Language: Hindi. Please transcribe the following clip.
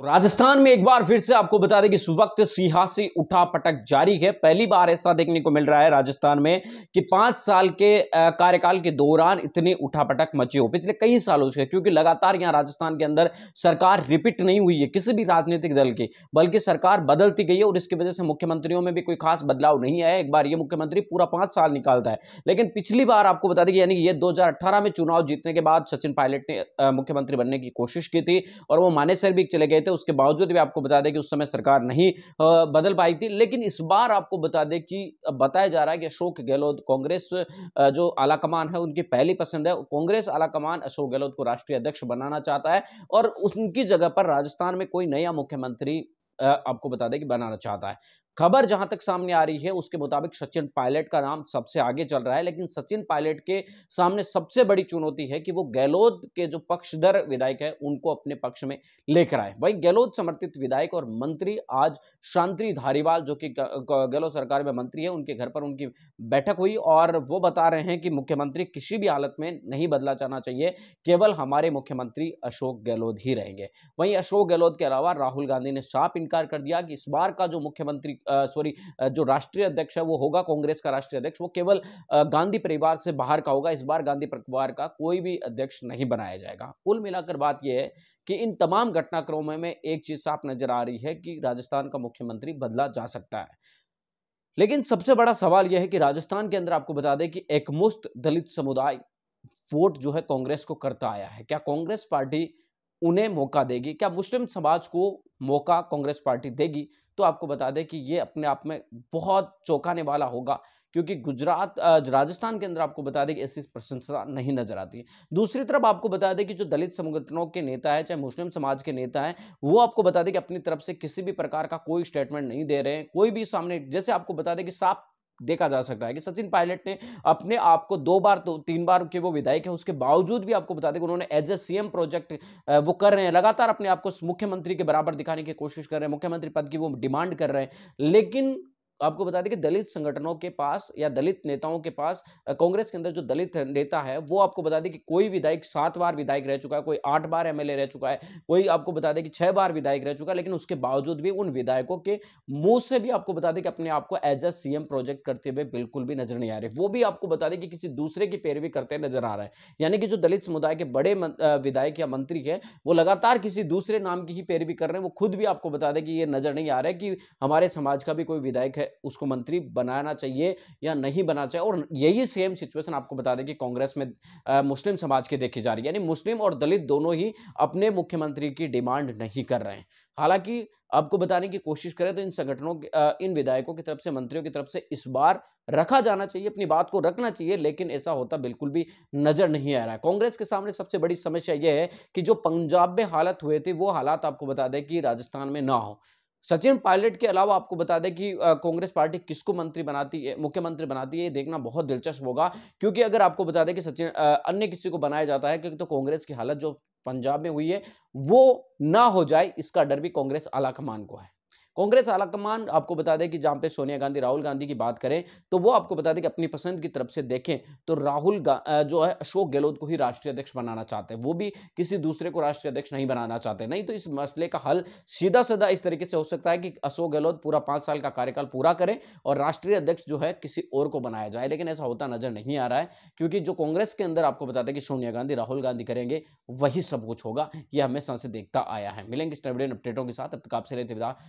तो राजस्थान में एक बार फिर से आपको बता दें कि इस वक्त सियासी उठा पटक जारी है पहली बार ऐसा देखने को मिल रहा है राजस्थान में कि पांच साल के कार्यकाल के दौरान इतनी उठा पटक मची हो पिछले कई सालों से क्योंकि लगातार यहां राजस्थान के अंदर सरकार रिपीट नहीं हुई है किसी भी राजनीतिक दल की बल्कि सरकार बदलती गई है और इसकी वजह से मुख्यमंत्रियों में भी कोई खास बदलाव नहीं आया एक बार ये मुख्यमंत्री पूरा पांच साल निकालता है लेकिन पिछली बार आपको बता दें कि यानी दो में चुनाव जीतने के बाद सचिन पायलट ने मुख्यमंत्री बनने की कोशिश की थी और वो मानेसर भी चले गए थे थे उसके बावजूद भी आपको बता दें कि उस समय सरकार नहीं बदल पाई थी लेकिन इस बार आपको बता दें कि बताया जा रहा है कि अशोक गहलोत कांग्रेस जो आलाकमान है उनकी पहली पसंद है कांग्रेस आलाकमान अशोक गहलोत को राष्ट्रीय अध्यक्ष बनाना चाहता है और उनकी जगह पर राजस्थान में कोई नया मुख्यमंत्री आपको बता दें कि बनाना चाहता है खबर जहां तक सामने आ रही है उसके मुताबिक सचिन पायलट का नाम सबसे आगे चल रहा है लेकिन सचिन पायलट के सामने सबसे बड़ी चुनौती है कि वो गहलोत के जो पक्षधर विधायक है उनको अपने पक्ष में लेकर आए वही गहलोत समर्थित विधायक और मंत्री आज शांति धारीवाल जो कि गहलोत सरकार में मंत्री है उनके घर पर उनकी बैठक हुई और वो बता रहे हैं कि मुख्यमंत्री किसी भी हालत में नहीं बदला जाना चाहिए केवल हमारे मुख्यमंत्री अशोक गहलोत ही रहेंगे वहीं अशोक गहलोत के अलावा राहुल गांधी ने साफ इनकार कर दिया कि इस बार का जो मुख्यमंत्री सॉरी जो राष्ट्रीय अध्यक्ष है वो होगा कांग्रेस का राष्ट्रीय अध्यक्ष वो केवल गांधी परिवार से बाहर का होगा इस बार गांधी परिवार का कोई भी अध्यक्ष नहीं बनाया जाएगा कुल मिलाकर बात यह है कि इन तमाम घटनाक्रमों में एक चीज साफ नजर आ रही है कि राजस्थान का मुख्यमंत्री बदला जा सकता है लेकिन सबसे बड़ा सवाल यह है कि राजस्थान के अंदर आपको बता दें कि एकमुश्त दलित समुदाय वोट जो है कांग्रेस को करता आया है क्या कांग्रेस पार्टी उन्हें मौका देगी क्या मुस्लिम समाज को मौका कांग्रेस पार्टी देगी तो आपको बता दें कि ये अपने आप में बहुत चौंकाने वाला होगा क्योंकि गुजरात राजस्थान के अंदर आपको बता दें कि ऐसी प्रशंसा नहीं नजर आती है दूसरी तरफ आपको बता दें कि जो दलित संगठनों के नेता है चाहे मुस्लिम समाज के नेता हैं वो आपको बता दें कि अपनी तरफ से किसी भी प्रकार का कोई स्टेटमेंट नहीं दे रहे हैं कोई भी सामने जैसे आपको बता दें कि साफ देखा जा सकता है कि सचिन पायलट ने अपने आप को दो बार तो तीन बार के वो विधायक है उसके बावजूद भी आपको बता दें उन्होंने एज ए सीएम प्रोजेक्ट वो कर रहे हैं लगातार अपने आप को मुख्यमंत्री के बराबर दिखाने की कोशिश कर रहे हैं मुख्यमंत्री पद की वो डिमांड कर रहे हैं लेकिन आपको बता दें कि दलित संगठनों के पास या दलित नेताओं के पास कांग्रेस के अंदर जो दलित नेता है वो आपको बता दें कि कोई विधायक सात बार विधायक रह चुका है कोई आठ बार एमएलए रह चुका है कोई आपको बता दें कि छह बार विधायक रह चुका है लेकिन उसके बावजूद भी उन विधायकों के मुंह से भी आपको बता दें कि अपने आप को एज अ सीएम प्रोजेक्ट करते हुए बिल्कुल भी नजर नहीं आ रहे वो भी आपको बता दें कि किसी दूसरे की पैरवी करते नजर आ रहा है यानी कि जो दलित समुदाय के बड़े विधायक या मंत्री है वो लगातार किसी दूसरे नाम की ही पैरवी कर रहे हैं वो खुद भी आपको बता दें कि ये नजर नहीं आ रहा है कि हमारे समाज का भी कोई विधायक है उसको मंत्री बनाना चाहिए या नहीं बनाना चाहिए और यही सेम सिचुएशन आपको बता दें कि कांग्रेस में आ, मुस्लिम समाज की देखी जा रही है यानी मुस्लिम और दलित दोनों ही अपने मुख्यमंत्री की डिमांड नहीं कर रहे हैं हालांकि आपको बताने की कोशिश करें तो इन संगठनों के इन विधायकों की तरफ से मंत्रियों की तरफ से इस बार रखा जाना चाहिए अपनी बात को रखना चाहिए लेकिन ऐसा होता बिल्कुल भी नजर नहीं आ रहा है कांग्रेस के सामने सबसे बड़ी समस्या यह है कि जो पंजाब में हालत हुए थे वो हालात आपको बता दें कि राजस्थान में ना हो सचिन पायलट के अलावा आपको बता दें कि कांग्रेस पार्टी किसको मंत्री बनाती है मुख्यमंत्री बनाती है ये देखना बहुत दिलचस्प होगा क्योंकि अगर आपको बता दें कि सचिन अन्य किसी को बनाया जाता है क्योंकि तो कांग्रेस की हालत जो पंजाब में हुई है वो ना हो जाए इसका डर भी कांग्रेस आलाकमान को है कांग्रेस आलाकमान आपको बता दें कि जहां पे सोनिया गांधी राहुल गांधी की बात करें तो वो आपको बता दें कि अपनी पसंद की तरफ से देखें तो राहुल जो है अशोक गहलोत को ही राष्ट्रीय अध्यक्ष बनाना चाहते हैं वो भी किसी दूसरे को राष्ट्रीय अध्यक्ष नहीं बनाना चाहते नहीं तो इस मसले का हल सीधा सीधा इस तरीके से हो सकता है कि अशोक गहलोत पूरा पांच साल का कार्यकाल पूरा करें और राष्ट्रीय अध्यक्ष जो है किसी और को बनाया जाए लेकिन ऐसा होता नजर नहीं आ रहा है क्योंकि जो कांग्रेस के अंदर आपको बताते हैं कि सोनिया गांधी राहुल गांधी करेंगे वही सब कुछ होगा ये हमेशा से देखता आया है मिलेंगे इस अपडेटों के साथ अब तक आपसे लेते विदा